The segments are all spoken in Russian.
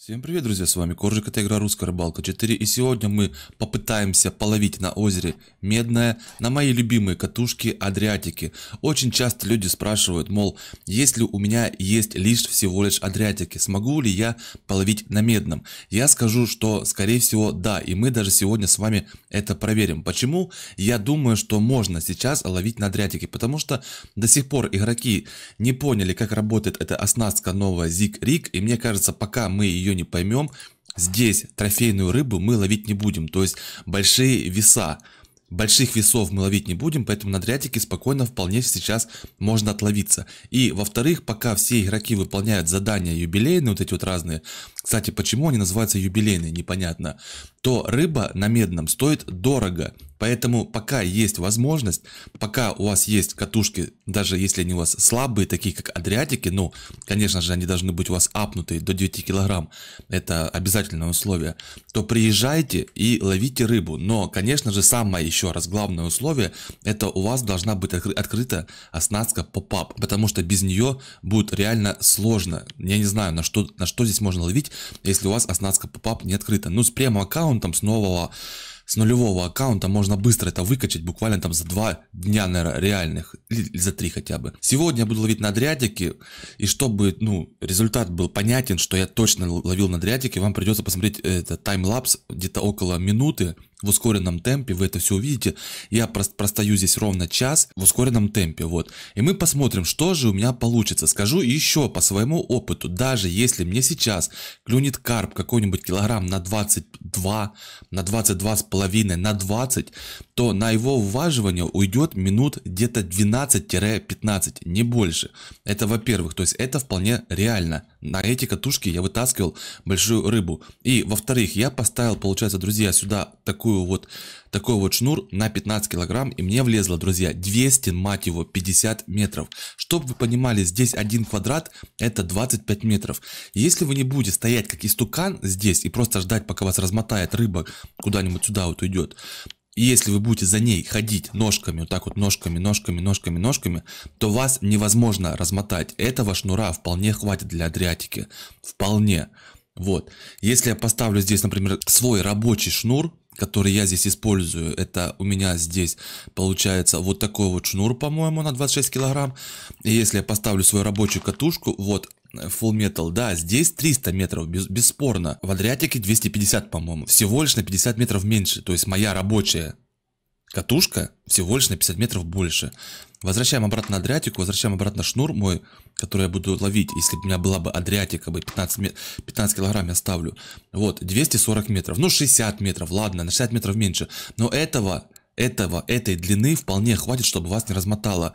Всем привет, друзья, с вами Коржик, это игра Русская Рыбалка 4, и сегодня мы попытаемся половить на озере Медное на мои любимые катушки Адриатики. Очень часто люди спрашивают, мол, если у меня есть лишь всего лишь Адриатики, смогу ли я половить на Медном? Я скажу, что скорее всего да, и мы даже сегодня с вами это проверим. Почему? Я думаю, что можно сейчас ловить на Адриатики, потому что до сих пор игроки не поняли, как работает эта оснастка новая Зиг Рик, и мне кажется, пока мы ее ее не поймем, здесь трофейную рыбу мы ловить не будем, то есть большие веса. Больших весов мы ловить не будем, поэтому на Адриатике спокойно вполне сейчас можно отловиться. И во-вторых, пока все игроки выполняют задания юбилейные, вот эти вот разные. Кстати, почему они называются юбилейные, непонятно то рыба на медном стоит дорого. Поэтому пока есть возможность, пока у вас есть катушки, даже если они у вас слабые, такие как адриатики, ну, конечно же, они должны быть у вас апнутые до 9 килограмм, это обязательное условие, то приезжайте и ловите рыбу. Но, конечно же, самое еще раз главное условие, это у вас должна быть открыта оснастка поп-ап, потому что без нее будет реально сложно. Я не знаю, на что, на что здесь можно ловить, если у вас оснастка поп-ап не открыта. Ну, с прямо аккаунта аккаунтом, с нового, с нулевого аккаунта можно быстро это выкачать, буквально там за два дня, наверное, реальных, или за три хотя бы. Сегодня я буду ловить надрядики, и чтобы, ну, результат был понятен, что я точно ловил надрядики, вам придется посмотреть это таймлапс где-то около минуты, в ускоренном темпе, вы это все увидите. Я прост, простою здесь ровно час в ускоренном темпе, вот. И мы посмотрим, что же у меня получится. Скажу еще по своему опыту, даже если мне сейчас клюнет карп какой-нибудь килограмм на 22, на 22 с половиной, на 20, то на его уваживание уйдет минут где-то 12-15, не больше. Это во-первых, то есть это вполне реально. На эти катушки я вытаскивал большую рыбу. И во-вторых, я поставил, получается, друзья, сюда такую такую вот, такой вот шнур на 15 килограмм, и мне влезло, друзья, 200, мать его, 50 метров. Чтобы вы понимали, здесь один квадрат, это 25 метров. Если вы не будете стоять как истукан здесь и просто ждать, пока вас размотает рыба куда-нибудь сюда вот уйдет, если вы будете за ней ходить ножками, вот так вот ножками, ножками, ножками, ножками, то вас невозможно размотать. Этого шнура вполне хватит для Адриатики. Вполне. Вот. Если я поставлю здесь, например, свой рабочий шнур, который я здесь использую, это у меня здесь получается вот такой вот шнур, по-моему, на 26 килограмм. И если я поставлю свою рабочую катушку, вот, э, Full Metal, да, здесь 300 метров, без, бесспорно. В Адриатике 250, по-моему, всего лишь на 50 метров меньше, то есть моя рабочая катушка всего лишь на 50 метров больше. Возвращаем обратно Адриатику, возвращаем обратно шнур мой, который я буду ловить, если бы у меня была бы Адриатика, бы 15, мет... 15 килограмм я ставлю. Вот, 240 метров, ну 60 метров, ладно, на 60 метров меньше. Но этого, этого, этой длины вполне хватит, чтобы вас не размотало.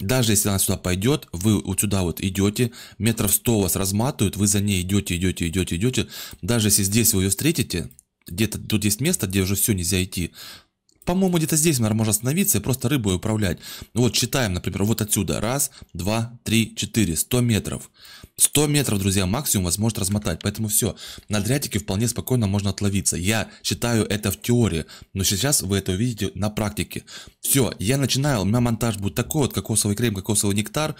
Даже если она сюда пойдет, вы вот сюда вот идете, метров 100 вас разматывают, вы за ней идете, идете, идете, идете. Даже если здесь вы ее встретите, где-то тут есть место, где уже все нельзя идти, по-моему, где-то здесь, наверное, можно остановиться и просто рыбой управлять. Вот, считаем, например, вот отсюда. Раз, два, три, четыре. 100 метров. 100 метров, друзья, максимум вас может размотать. Поэтому все, на Адриатике вполне спокойно можно отловиться. Я считаю это в теории, но сейчас вы это увидите на практике. Все, я начинаю, у меня монтаж будет такой вот, кокосовый крем, кокосовый нектар.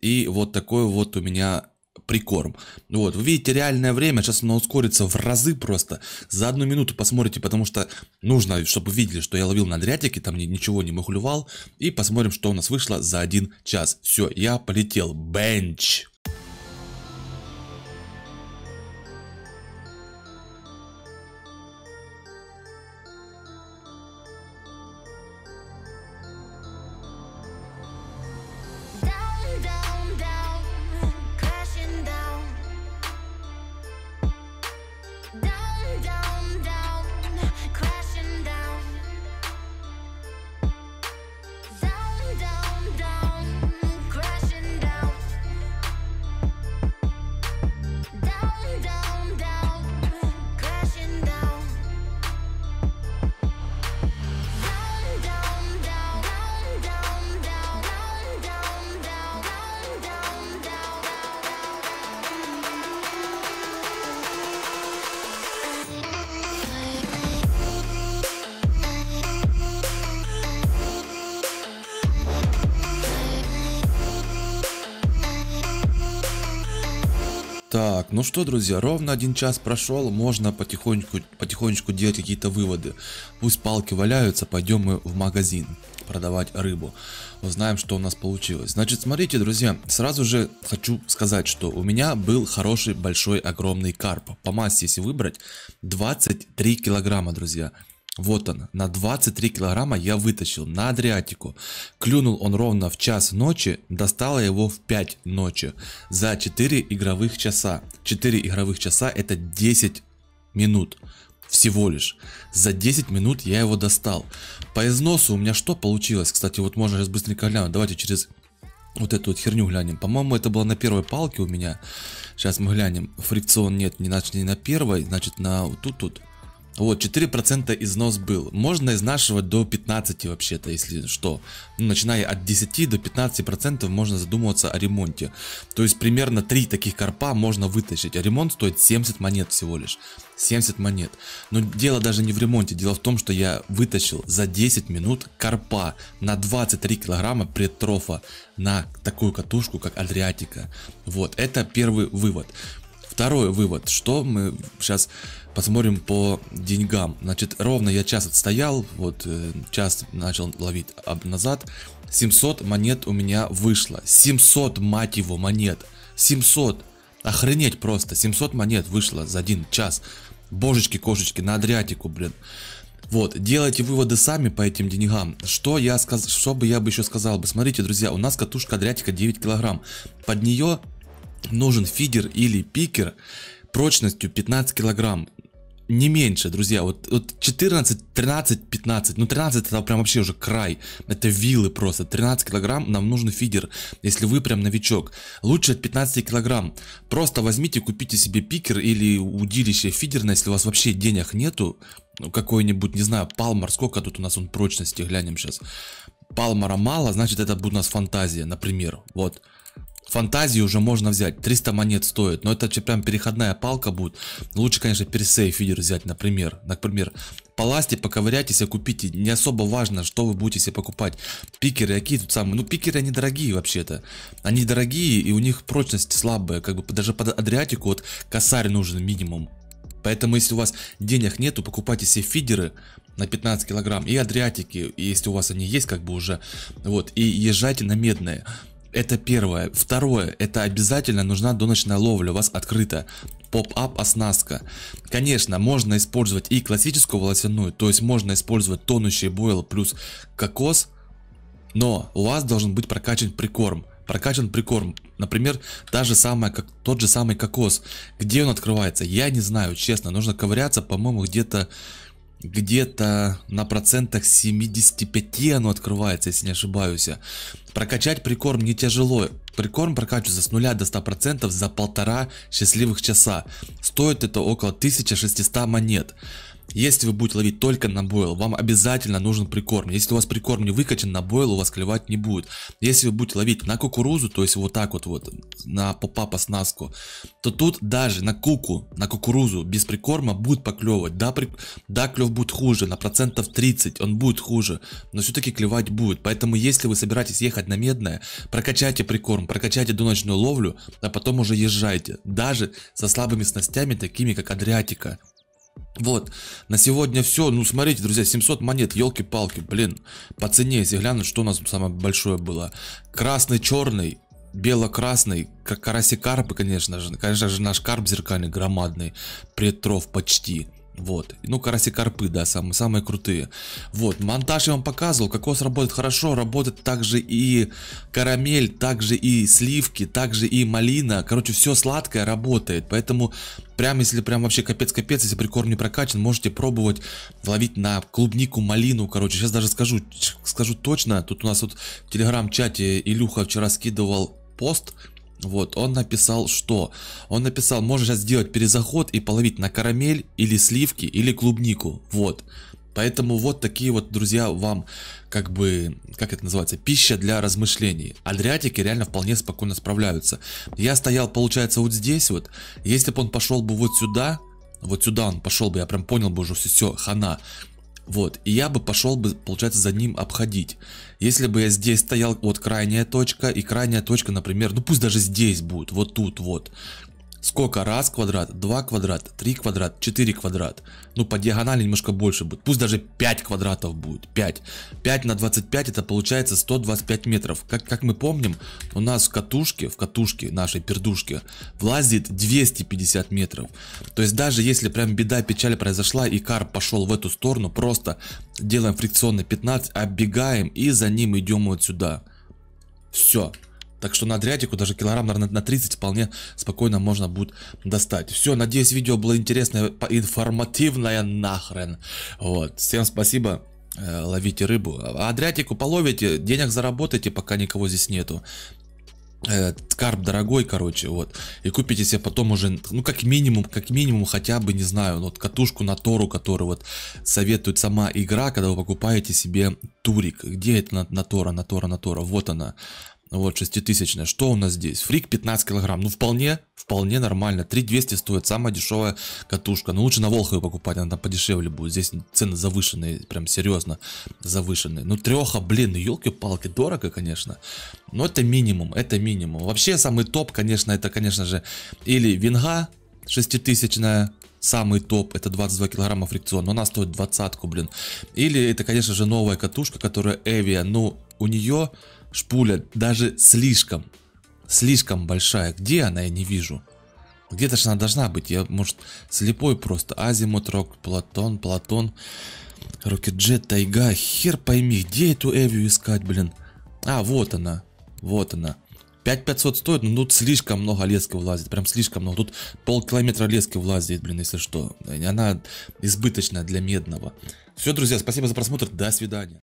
И вот такой вот у меня прикорм. Вот, вы видите реальное время, сейчас оно ускорится в разы просто. За одну минуту посмотрите, потому что нужно, чтобы видели, что я ловил на дрятике, там ничего не махлювал. И посмотрим, что у нас вышло за один час. Все, я полетел. Бенч! Так, ну что, друзья, ровно один час прошел, можно потихонечку, потихонечку делать какие-то выводы. Пусть палки валяются, пойдем мы в магазин продавать рыбу. Узнаем, что у нас получилось. Значит, смотрите, друзья, сразу же хочу сказать, что у меня был хороший, большой, огромный карп. По массе, если выбрать, 23 килограмма, друзья. Друзья. Вот он, на 23 килограмма я вытащил на Адриатику. Клюнул он ровно в час ночи, достало его в 5 ночи. За 4 игровых часа. 4 игровых часа это 10 минут. Всего лишь. За 10 минут я его достал. По износу у меня что получилось? Кстати, вот можно сейчас быстренько глянуть. Давайте через вот эту вот херню глянем. По-моему, это было на первой палке у меня. Сейчас мы глянем. Фрикцион нет, не на, не на первой, значит на вот тут тут. Вот вот, 4% износ был. Можно изнашивать до 15 вообще-то, если что. Ну, начиная от 10 до 15% можно задумываться о ремонте. То есть примерно 3 таких карпа можно вытащить. А ремонт стоит 70 монет всего лишь. 70 монет. Но дело даже не в ремонте. Дело в том, что я вытащил за 10 минут карпа на 23 килограмма предтрофа на такую катушку, как Адриатика. Вот, это первый вывод. Второй вывод, что мы сейчас Посмотрим по деньгам. Значит, ровно я час отстоял, вот э, час начал ловить назад. 700 монет у меня вышло. 700, мать его, монет. 700. Охренеть просто. 700 монет вышло за один час. Божечки-кошечки, на Адриатику, блин. Вот, делайте выводы сами по этим деньгам. Что я сказ... что бы я бы еще сказал бы. Смотрите, друзья, у нас катушка Адриатика 9 килограмм. Под нее нужен фидер или пикер прочностью 15 килограмм не меньше, друзья. Вот, вот 14, 13, 15. Ну, 13 это прям вообще уже край. Это вилы просто. 13 килограмм нам нужен фидер, если вы прям новичок. Лучше от 15 килограмм. Просто возьмите, купите себе пикер или удилище фидерное, если у вас вообще денег нету. Ну, какой-нибудь, не знаю, палмар. Сколько тут у нас он прочности, глянем сейчас. Палмара мало, значит это будет у нас фантазия, например. Вот. Фантазии уже можно взять, 300 монет стоит, но это прям переходная палка будет. Лучше, конечно, пересейф фидер взять, например. Например, полазьте, поковыряйтесь, а купите. Не особо важно, что вы будете себе покупать. Пикеры какие тут самые? Ну, пикеры они дорогие вообще-то. Они дорогие и у них прочность слабая. Как бы даже под Адриатику вот косарь нужен минимум. Поэтому, если у вас денег нету, покупайте себе фидеры на 15 килограмм и адриатики, если у вас они есть, как бы уже. Вот, и езжайте на медные. Это первое. Второе, это обязательно нужна доночная ловля, у вас открыта. Поп-ап оснастка. Конечно, можно использовать и классическую волосяную, то есть можно использовать тонущий бойл плюс кокос, но у вас должен быть прокачан прикорм. Прокачан прикорм, например, та же самая, как, тот же самый кокос. Где он открывается, я не знаю, честно, нужно ковыряться, по-моему, где-то где-то на процентах 75 оно открывается, если не ошибаюсь. Прокачать прикорм не тяжело. Прикорм прокачивается с 0 до 100% процентов за полтора счастливых часа. Стоит это около 1600 монет. Если вы будете ловить только на бойл, вам обязательно нужен прикорм. Если у вас прикорм не выкачан, на бойл у вас клевать не будет. Если вы будете ловить на кукурузу, то есть вот так вот, вот на попап оснастку, то тут даже на куку, на кукурузу без прикорма будет поклевывать. Да, при... да клев будет хуже, на процентов 30 он будет хуже, но все-таки клевать будет. Поэтому если вы собираетесь ехать на медное, прокачайте прикорм, прокачайте доночную ловлю, а потом уже езжайте. Даже со слабыми снастями, такими как Адриатика. Вот, на сегодня все. Ну, смотрите, друзья, 700 монет, елки-палки, блин. По цене, если глянуть, что у нас самое большое было. Красный, черный, бело-красный, караси карпы, конечно же. Конечно же, наш карп зеркальный, громадный, претров почти. Вот. Ну, караси-карпы, да, самые, самые крутые. Вот, монтаж я вам показывал, кокос работает хорошо, работает также и карамель, также и сливки, также и малина. Короче, все сладкое работает, поэтому прям, если прям вообще капец-капец, если прикорм не прокачан, можете пробовать ловить на клубнику, малину, короче. Сейчас даже скажу, скажу точно, тут у нас вот в телеграм-чате Илюха вчера скидывал пост, вот, он написал что? Он написал, можешь сделать перезаход и половить на карамель, или сливки, или клубнику. Вот. Поэтому вот такие вот, друзья, вам как бы, как это называется, пища для размышлений. Адриатики реально вполне спокойно справляются. Я стоял, получается, вот здесь вот. Если бы он пошел бы вот сюда, вот сюда он пошел бы, я прям понял бы уже все, все хана. Вот, и я бы пошел бы, получается, за ним обходить. Если бы я здесь стоял, вот крайняя точка, и крайняя точка, например, ну пусть даже здесь будет, вот тут вот сколько раз квадрат, два квадрат, три квадрат, четыре квадрат. Ну, по диагонали немножко больше будет. Пусть даже 5 квадратов будет. 5. 5 на 25 это получается 125 метров. Как, как мы помним, у нас в катушке, в катушке нашей пердушке влазит 250 метров. То есть даже если прям беда, печаль произошла и кар пошел в эту сторону, просто делаем фрикционный 15, оббегаем и за ним идем вот сюда. Все. Так что на Адриатику даже килограмм, наверное, на 30 вполне спокойно можно будет достать. Все, надеюсь, видео было интересное, информативное нахрен. Вот, всем спасибо э, ловите рыбу. А Адриатику половите, денег заработайте, пока никого здесь нету. Э, карп дорогой, короче, вот. И купите себе потом уже, ну, как минимум, как минимум, хотя бы, не знаю, ну, вот катушку на Тору, которую вот советует сама игра, когда вы покупаете себе турик. Где это на, на Тора, на Тора, на Тора? Вот она. Ну вот, шеститысячная. Что у нас здесь? Фрик 15 килограмм. Ну, вполне, вполне нормально. 3200 стоит самая дешевая катушка. Но ну, лучше на Волхове покупать, она там подешевле будет. Здесь цены завышенные, прям серьезно завышенные. Ну, треха, блин, елки-палки, ну, дорого, конечно. Но это минимум, это минимум. Вообще, самый топ, конечно, это, конечно же, или винга шеститысячная, самый топ, это 22 килограмма фрикцион, но она стоит двадцатку, блин. Или это, конечно же, новая катушка, которая Эвия, ну, у нее шпуля даже слишком, слишком большая. Где она, я не вижу. Где-то же она должна быть. Я, может, слепой просто. Азимут, Рок, Платон, Платон, Рокетджет, Тайга. Хер пойми, где эту Эвию искать, блин. А, вот она. Вот она. 5500 стоит, но тут слишком много лески влазит. Прям слишком много. Тут полкилометра лески влазит, блин, если что. Она избыточная для медного. Все, друзья, спасибо за просмотр. До свидания.